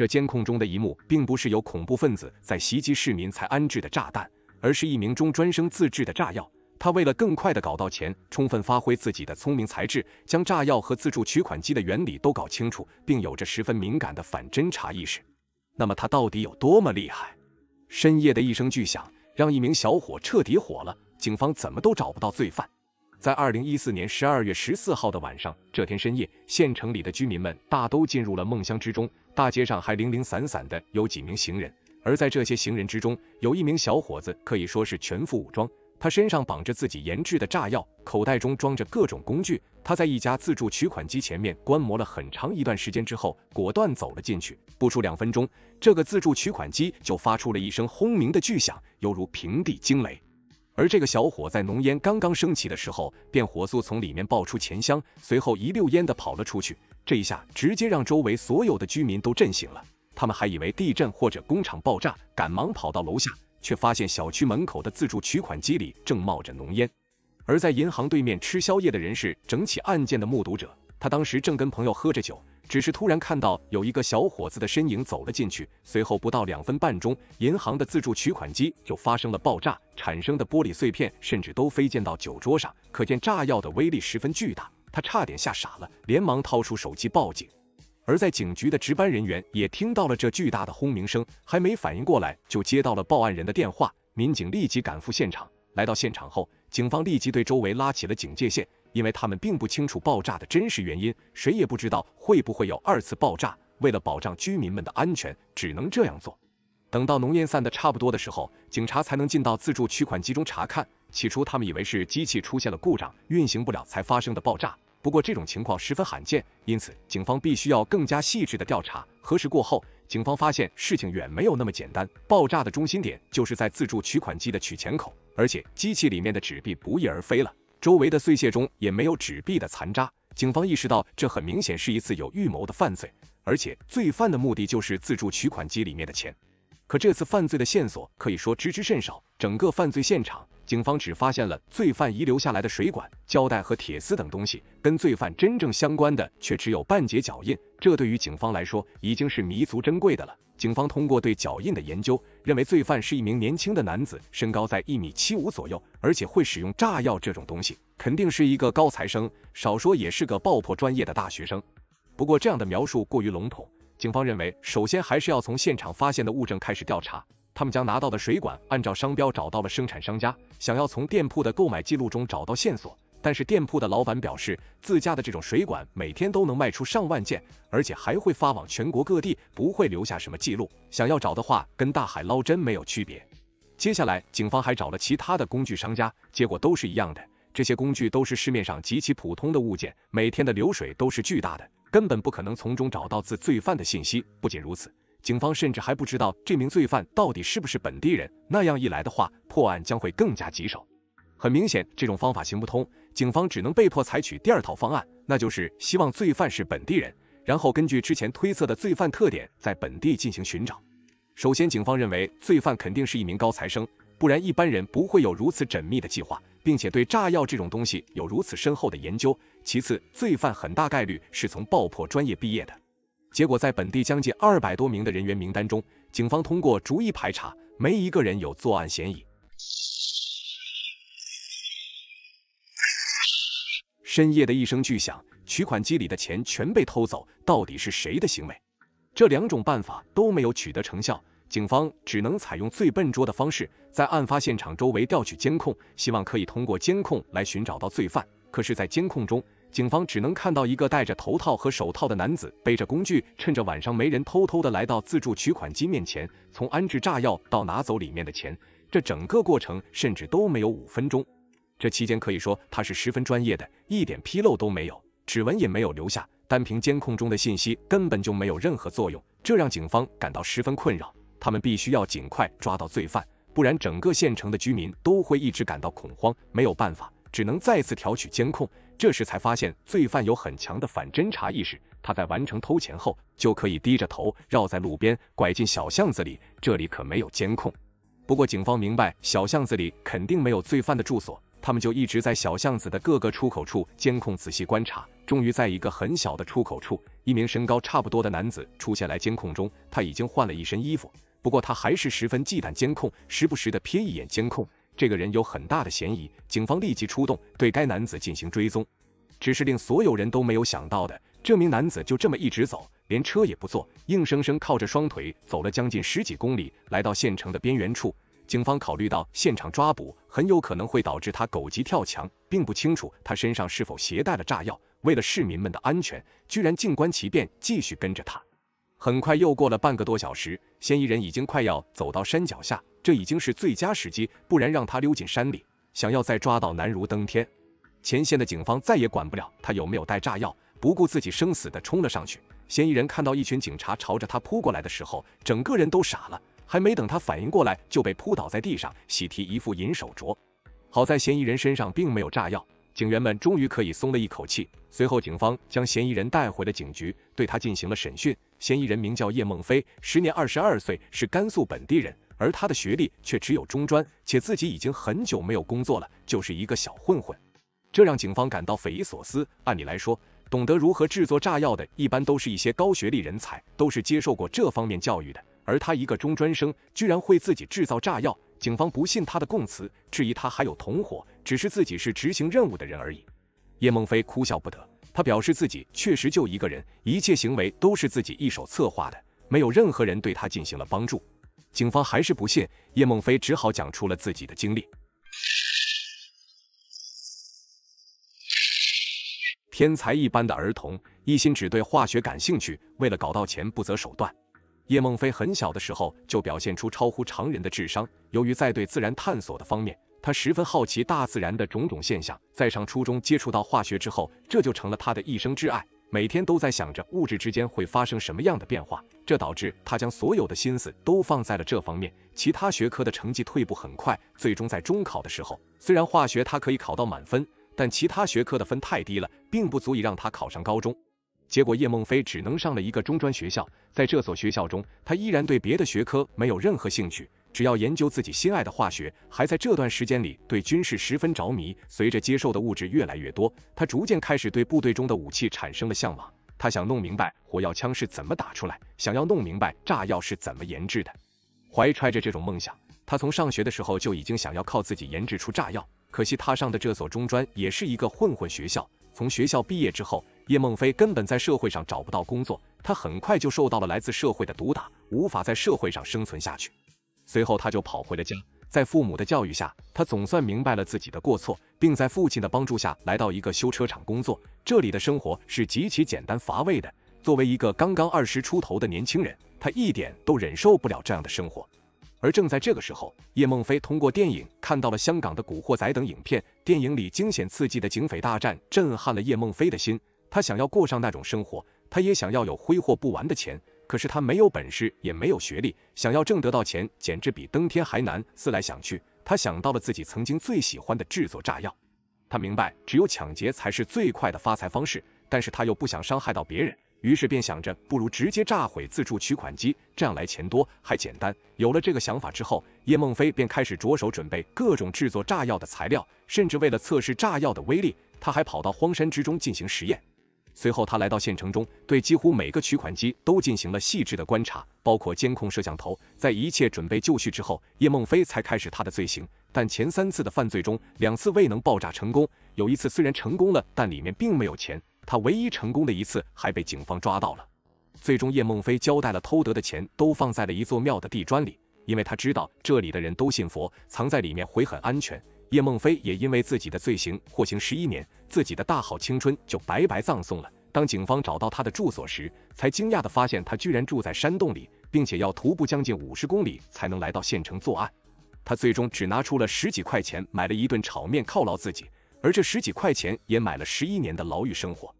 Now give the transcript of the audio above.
这监控中的一幕，并不是有恐怖分子在袭击市民才安置的炸弹，而是一名中专生自制的炸药。他为了更快的搞到钱，充分发挥自己的聪明才智，将炸药和自助取款机的原理都搞清楚，并有着十分敏感的反侦查意识。那么他到底有多么厉害？深夜的一声巨响，让一名小伙彻底火了。警方怎么都找不到罪犯。在二零一四年十二月十四号的晚上，这天深夜，县城里的居民们大都进入了梦乡之中，大街上还零零散散的有几名行人。而在这些行人之中，有一名小伙子可以说是全副武装，他身上绑着自己研制的炸药，口袋中装着各种工具。他在一家自助取款机前面观摩了很长一段时间之后，果断走了进去。不出两分钟，这个自助取款机就发出了一声轰鸣的巨响，犹如平地惊雷。而这个小伙在浓烟刚刚升起的时候，便火速从里面抱出钱箱，随后一溜烟的跑了出去。这一下直接让周围所有的居民都震醒了，他们还以为地震或者工厂爆炸，赶忙跑到楼下，却发现小区门口的自助取款机里正冒着浓烟。而在银行对面吃宵夜的人是整起案件的目睹者。他当时正跟朋友喝着酒，只是突然看到有一个小伙子的身影走了进去，随后不到两分半钟，银行的自助取款机就发生了爆炸，产生的玻璃碎片甚至都飞溅到酒桌上，可见炸药的威力十分巨大。他差点吓傻了，连忙掏出手机报警。而在警局的值班人员也听到了这巨大的轰鸣声，还没反应过来就接到了报案人的电话，民警立即赶赴现场。来到现场后，警方立即对周围拉起了警戒线。因为他们并不清楚爆炸的真实原因，谁也不知道会不会有二次爆炸。为了保障居民们的安全，只能这样做。等到浓烟散的差不多的时候，警察才能进到自助取款机中查看。起初，他们以为是机器出现了故障，运行不了才发生的爆炸。不过这种情况十分罕见，因此警方必须要更加细致的调查。核实过后，警方发现事情远没有那么简单。爆炸的中心点就是在自助取款机的取钱口，而且机器里面的纸币不翼而飞了。周围的碎屑中也没有纸币的残渣，警方意识到这很明显是一次有预谋的犯罪，而且罪犯的目的就是自助取款机里面的钱。可这次犯罪的线索可以说知之甚少，整个犯罪现场。警方只发现了罪犯遗留下来的水管、胶带和铁丝等东西，跟罪犯真正相关的却只有半截脚印，这对于警方来说已经是弥足珍贵的了。警方通过对脚印的研究，认为罪犯是一名年轻的男子，身高在一米七五左右，而且会使用炸药这种东西，肯定是一个高材生，少说也是个爆破专业的大学生。不过这样的描述过于笼统，警方认为，首先还是要从现场发现的物证开始调查。他们将拿到的水管按照商标找到了生产商家，想要从店铺的购买记录中找到线索，但是店铺的老板表示，自家的这种水管每天都能卖出上万件，而且还会发往全国各地，不会留下什么记录。想要找的话，跟大海捞针没有区别。接下来，警方还找了其他的工具商家，结果都是一样的，这些工具都是市面上极其普通的物件，每天的流水都是巨大的，根本不可能从中找到自罪犯的信息。不仅如此。警方甚至还不知道这名罪犯到底是不是本地人，那样一来的话，破案将会更加棘手。很明显，这种方法行不通，警方只能被迫采取第二套方案，那就是希望罪犯是本地人，然后根据之前推测的罪犯特点，在本地进行寻找。首先，警方认为罪犯肯定是一名高材生，不然一般人不会有如此缜密的计划，并且对炸药这种东西有如此深厚的研究。其次，罪犯很大概率是从爆破专业毕业的。结果，在本地将近二百多名的人员名单中，警方通过逐一排查，没一个人有作案嫌疑。深夜的一声巨响，取款机里的钱全被偷走，到底是谁的行为？这两种办法都没有取得成效，警方只能采用最笨拙的方式，在案发现场周围调取监控，希望可以通过监控来寻找到罪犯。可是，在监控中，警方只能看到一个戴着头套和手套的男子，背着工具，趁着晚上没人，偷偷的来到自助取款机面前，从安置炸药到拿走里面的钱，这整个过程甚至都没有五分钟。这期间可以说他是十分专业的，一点纰漏都没有，指纹也没有留下，单凭监控中的信息根本就没有任何作用，这让警方感到十分困扰。他们必须要尽快抓到罪犯，不然整个县城的居民都会一直感到恐慌。没有办法。只能再次调取监控，这时才发现罪犯有很强的反侦查意识。他在完成偷钱后，就可以低着头绕在路边，拐进小巷子里。这里可没有监控。不过警方明白，小巷子里肯定没有罪犯的住所，他们就一直在小巷子的各个出口处监控，仔细观察。终于在一个很小的出口处，一名身高差不多的男子出现来监控中。他已经换了一身衣服，不过他还是十分忌惮监控，时不时的瞥一眼监控。这个人有很大的嫌疑，警方立即出动对该男子进行追踪。只是令所有人都没有想到的，这名男子就这么一直走，连车也不坐，硬生生靠着双腿走了将近十几公里，来到县城的边缘处。警方考虑到现场抓捕很有可能会导致他狗急跳墙，并不清楚他身上是否携带了炸药。为了市民们的安全，居然静观其变，继续跟着他。很快又过了半个多小时，嫌疑人已经快要走到山脚下。这已经是最佳时机，不然让他溜进山里，想要再抓到难如登天。前线的警方再也管不了他有没有带炸药，不顾自己生死的冲了上去。嫌疑人看到一群警察朝着他扑过来的时候，整个人都傻了。还没等他反应过来，就被扑倒在地上，喜提一副银手镯。好在嫌疑人身上并没有炸药，警员们终于可以松了一口气。随后，警方将嫌疑人带回了警局，对他进行了审讯。嫌疑人名叫叶梦飞，时年二十二岁，是甘肃本地人。而他的学历却只有中专，且自己已经很久没有工作了，就是一个小混混，这让警方感到匪夷所思。按理来说，懂得如何制作炸药的一般都是一些高学历人才，都是接受过这方面教育的。而他一个中专生，居然会自己制造炸药，警方不信他的供词，质疑他还有同伙，只是自己是执行任务的人而已。叶梦飞哭笑不得，他表示自己确实就一个人，一切行为都是自己一手策划的，没有任何人对他进行了帮助。警方还是不信，叶梦飞只好讲出了自己的经历。天才一般的儿童，一心只对化学感兴趣，为了搞到钱不择手段。叶梦飞很小的时候就表现出超乎常人的智商，由于在对自然探索的方面，他十分好奇大自然的种种现象。在上初中接触到化学之后，这就成了他的一生挚爱。每天都在想着物质之间会发生什么样的变化，这导致他将所有的心思都放在了这方面，其他学科的成绩退步很快。最终在中考的时候，虽然化学他可以考到满分，但其他学科的分太低了，并不足以让他考上高中。结果叶梦飞只能上了一个中专学校，在这所学校中，他依然对别的学科没有任何兴趣。只要研究自己心爱的化学，还在这段时间里对军事十分着迷。随着接受的物质越来越多，他逐渐开始对部队中的武器产生了向往。他想弄明白火药枪是怎么打出来，想要弄明白炸药是怎么研制的。怀揣着这种梦想，他从上学的时候就已经想要靠自己研制出炸药。可惜他上的这所中专也是一个混混学校。从学校毕业之后，叶梦飞根本在社会上找不到工作，他很快就受到了来自社会的毒打，无法在社会上生存下去。随后他就跑回了家，在父母的教育下，他总算明白了自己的过错，并在父亲的帮助下，来到一个修车厂工作。这里的生活是极其简单乏味的。作为一个刚刚二十出头的年轻人，他一点都忍受不了这样的生活。而正在这个时候，叶梦飞通过电影看到了香港的《古惑仔》等影片，电影里惊险刺激的警匪大战震撼了叶梦飞的心。他想要过上那种生活，他也想要有挥霍不完的钱。可是他没有本事，也没有学历，想要挣得到钱，简直比登天还难。思来想去，他想到了自己曾经最喜欢的制作炸药。他明白，只有抢劫才是最快的发财方式，但是他又不想伤害到别人，于是便想着，不如直接炸毁自助取款机，这样来钱多还简单。有了这个想法之后，叶梦飞便开始着手准备各种制作炸药的材料，甚至为了测试炸药的威力，他还跑到荒山之中进行实验。随后，他来到县城中，对几乎每个取款机都进行了细致的观察，包括监控摄像头。在一切准备就绪之后，叶梦飞才开始他的罪行。但前三次的犯罪中，两次未能爆炸成功。有一次虽然成功了，但里面并没有钱。他唯一成功的一次还被警方抓到了。最终，叶梦飞交代了偷得的钱都放在了一座庙的地砖里，因为他知道这里的人都信佛，藏在里面会很安全。叶梦飞也因为自己的罪行获刑十一年，自己的大好青春就白白葬送了。当警方找到他的住所时，才惊讶地发现他居然住在山洞里，并且要徒步将近五十公里才能来到县城作案。他最终只拿出了十几块钱买了一顿炒面犒劳自己，而这十几块钱也买了十一年的牢狱生活。